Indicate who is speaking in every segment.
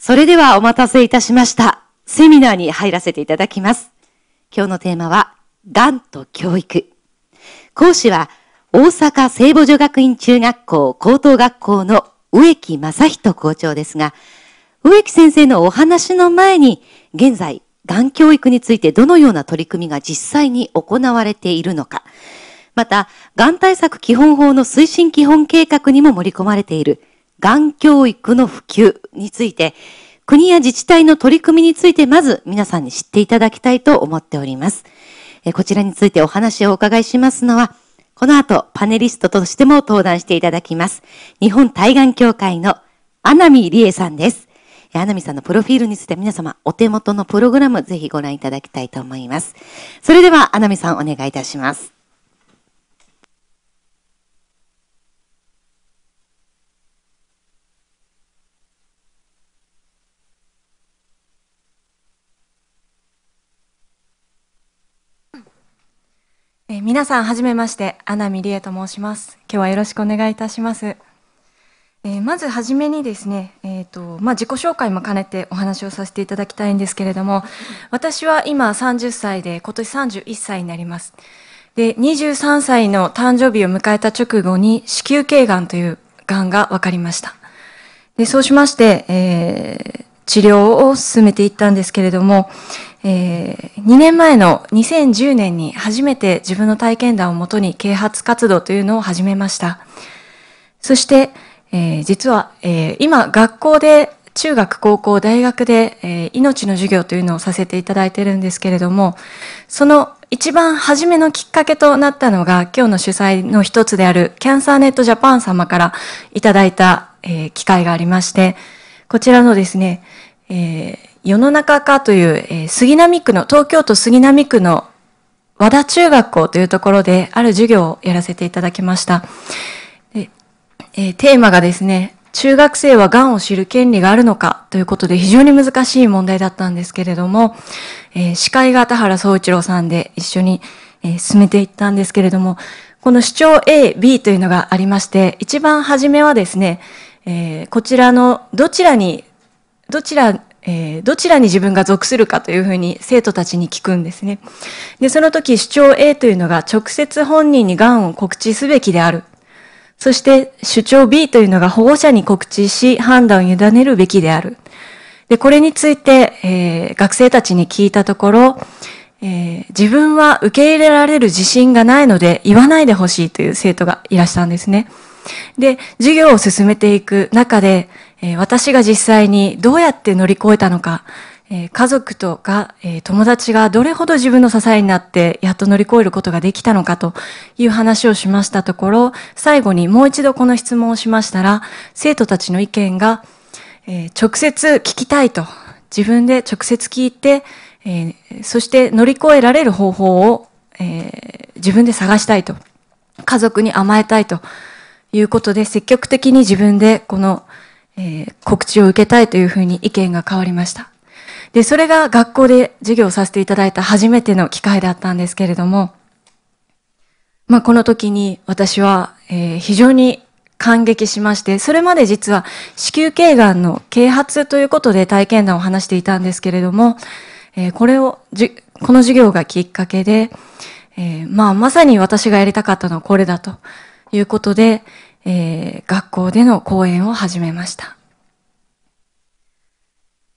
Speaker 1: それではお待たせいたしました。セミナーに入らせていただきます。今日のテーマは、がんと教育。講師は、大阪聖母女学院中学校高等学校の植木正人校長ですが、植木先生のお話の前に、現在、がん教育についてどのような取り組みが実際に行われているのか、また、がん対策基本法の推進基本計画にも盛り込まれている、がん教育の普及について、国や自治体の取り組みについてまず皆さんに知っていただきたいと思っております。えこちらについてお話をお伺いしますのは、この後パネリストとしても登壇していただきます、日本対岸協会の穴見理恵さんです。アナミさんのプロフィールについて皆様お手元のプログラムぜひご覧いただきたいと思います。それではアナミさんお願いいたします。
Speaker 2: 皆さんはじめまして穴見理恵と申します今日はよろしくお願いいたします、えー、まずはじめにですね、えーとまあ、自己紹介も兼ねてお話をさせていただきたいんですけれども私は今30歳で今年31歳になりますで23歳の誕生日を迎えた直後に子宮頸がんというがんが分かりましたでそうしまして、えー、治療を進めていったんですけれども、えー、2年前の2010年に初めて自分の体験談をもとに啓発活動というのを始めました。そして、えー、実は、えー、今学校で中学、高校、大学で、えー、命の授業というのをさせていただいてるんですけれども、その一番初めのきっかけとなったのが、今日の主催の一つであるキャンサーネットジャパン様からいただいた、えー、機会がありまして、こちらのですね、えー、世の中かという、えー、杉並区の、東京都杉並区の和田中学校というところで、ある授業をやらせていただきました。でえー、テーマがですね、中学生は癌を知る権利があるのかということで非常に難しい問題だったんですけれども、えー、司会が田原総一郎さんで一緒に、えー、進めていったんですけれども、この主張 A、B というのがありまして、一番初めはですね、えー、こちらのどちらにどちら、えー、どちらに自分が属するかというふうに生徒たちに聞くんですね。で、その時主張 A というのが直接本人に癌を告知すべきである。そして主張 B というのが保護者に告知し判断を委ねるべきである。で、これについて、えー、学生たちに聞いたところ、えー、自分は受け入れられる自信がないので言わないでほしいという生徒がいらしたんですね。で、授業を進めていく中で、え私が実際にどうやって乗り越えたのか、え家族とか、え友達がどれほど自分の支えになってやっと乗り越えることができたのかという話をしましたところ、最後にもう一度この質問をしましたら、生徒たちの意見が、え直接聞きたいと、自分で直接聞いて、えそして乗り越えられる方法を、え自分で探したいと、家族に甘えたいということで積極的に自分でこのえー、告知を受けたいというふうに意見が変わりました。で、それが学校で授業をさせていただいた初めての機会だったんですけれども、まあ、この時に私は、えー、非常に感激しまして、それまで実は子宮頸がんの啓発ということで体験談を話していたんですけれども、えー、これをじ、この授業がきっかけで、えー、まあ、まさに私がやりたかったのはこれだということで、えー、学校での講演を始めました。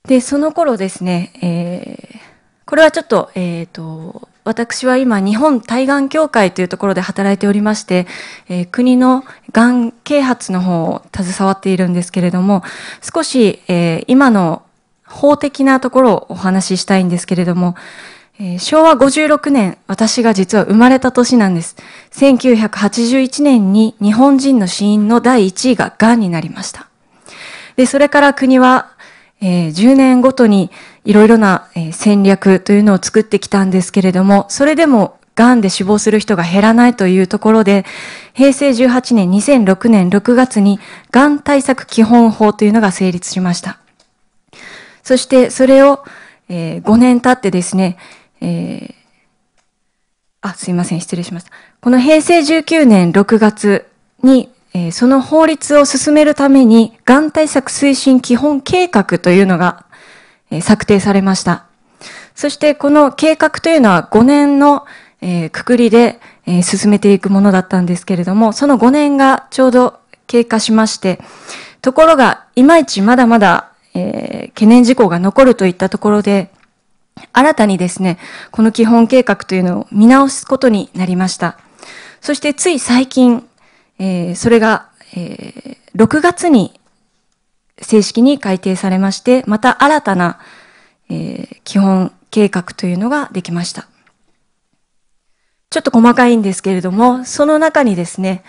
Speaker 2: で、その頃ですね、えー、これはちょっと、えっ、ー、と、私は今、日本対岸協会というところで働いておりまして、えー、国のがん啓発の方を携わっているんですけれども、少し、えー、今の法的なところをお話ししたいんですけれども、えー、昭和56年、私が実は生まれた年なんです。1981年に日本人の死因の第1位が癌になりました。で、それから国は、えー、10年ごとにいろいろな、えー、戦略というのを作ってきたんですけれども、それでも癌で死亡する人が減らないというところで、平成18年2006年6月に癌対策基本法というのが成立しました。そしてそれを、えー、5年経ってですね、えー、あ、すいません、失礼しました。この平成19年6月に、えー、その法律を進めるために、がん対策推進基本計画というのが、えー、策定されました。そしてこの計画というのは5年の、えー、くくりで、えー、進めていくものだったんですけれども、その5年がちょうど経過しまして、ところが、いまいちまだまだ、えー、懸念事項が残るといったところで、新たにですね、この基本計画というのを見直すことになりました。そしてつい最近、えー、それが、えー、6月に正式に改定されまして、また新たな、えー、基本計画というのができました。ちょっと細かいんですけれども、その中にですね、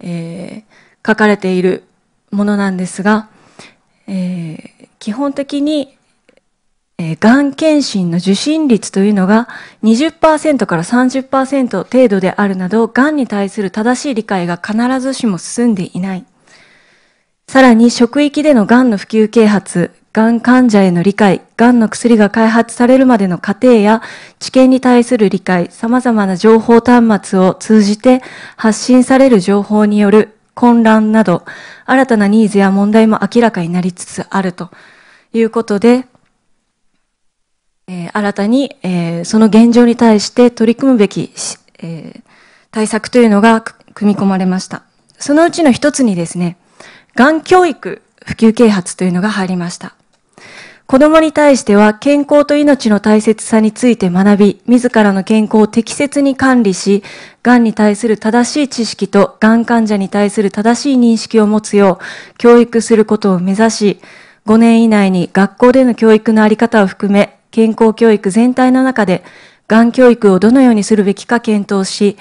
Speaker 2: えー、書かれているものなんですが、えー、基本的にえがん検診の受診率というのが20%から30%程度であるなど、がんに対する正しい理解が必ずしも進んでいない。さらに、職域でのがんの普及啓発、がん患者への理解、がんの薬が開発されるまでの過程や、治験に対する理解、様々な情報端末を通じて発信される情報による混乱など、新たなニーズや問題も明らかになりつつあるということで、えー、新たに、えー、その現状に対して取り組むべき、えー、対策というのが組み込まれました。そのうちの一つにですね、がん教育普及啓発というのが入りました。子供に対しては健康と命の大切さについて学び、自らの健康を適切に管理し、がんに対する正しい知識とがん患者に対する正しい認識を持つよう教育することを目指し、5年以内に学校での教育のあり方を含め、健康教育全体の中で、がん教育をどのようにするべきか検討し、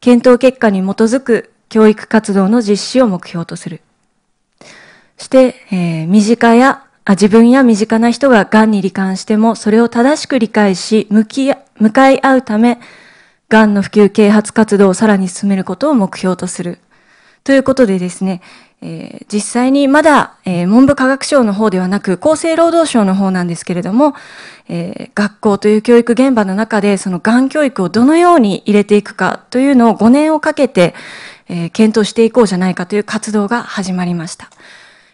Speaker 2: 検討結果に基づく教育活動の実施を目標とする。して、えー、身近やあ、自分や身近な人が癌に罹患しても、それを正しく理解し、向き、向かい合うため、癌の普及啓発活動をさらに進めることを目標とする。ということでですね、えー、実際にまだ、えー、文部科学省の方ではなく厚生労働省の方なんですけれども、えー、学校という教育現場の中でそのがん教育をどのように入れていくかというのを5年をかけて、え検討していこうじゃないかという活動が始まりました。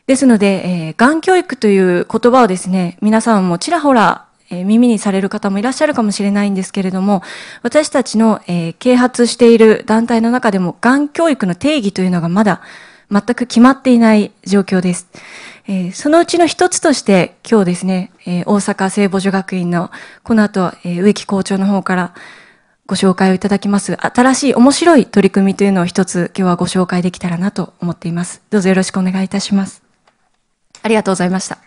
Speaker 2: ですので、えー、がん教育という言葉をですね、皆さんもちらほらえ耳にされる方もいらっしゃるかもしれないんですけれども、私たちの、え啓発している団体の中でも、がん教育の定義というのがまだ全く決まっていない状況です。えー、そのうちの一つとして今日ですね、えー、大阪聖母女学院のこの後、えー、植木校長の方からご紹介をいただきます新しい面白い取り組みというのを一つ今日はご紹介できたらなと思っています。どうぞよろしくお願いいたします。ありがとうございました。